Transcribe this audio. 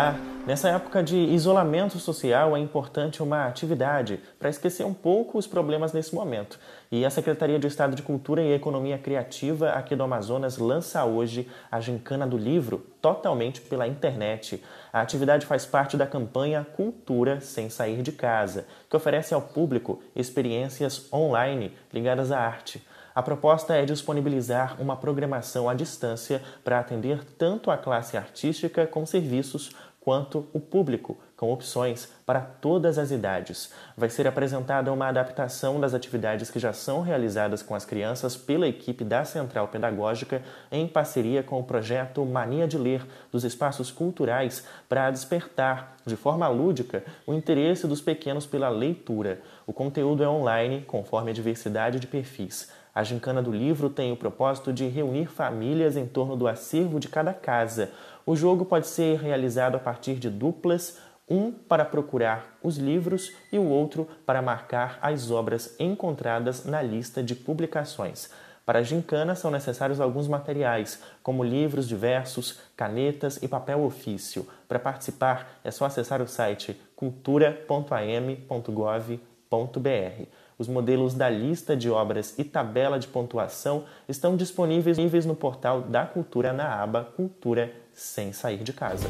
particular, nessa época de isolamento social é importante uma atividade para esquecer um pouco os problemas nesse momento. E a Secretaria de Estado de Cultura e Economia Criativa aqui do Amazonas lança hoje a Gincana do Livro, totalmente pela internet. A atividade faz parte da campanha Cultura Sem Sair de Casa, que oferece ao público experiências online ligadas à arte. A proposta é disponibilizar uma programação à distância para atender tanto a classe artística com serviços quanto o público, com opções para todas as idades. Vai ser apresentada uma adaptação das atividades que já são realizadas com as crianças pela equipe da Central Pedagógica em parceria com o projeto Mania de Ler dos espaços culturais para despertar, de forma lúdica, o interesse dos pequenos pela leitura. O conteúdo é online, conforme a diversidade de perfis. A gincana do livro tem o propósito de reunir famílias em torno do acervo de cada casa. O jogo pode ser realizado a partir de duplas, um para procurar os livros e o outro para marcar as obras encontradas na lista de publicações. Para a gincana são necessários alguns materiais, como livros diversos, canetas e papel ofício. Para participar é só acessar o site cultura.am.gov.br. Os modelos da lista de obras e tabela de pontuação estão disponíveis no portal da Cultura na aba Cultura sem sair de casa.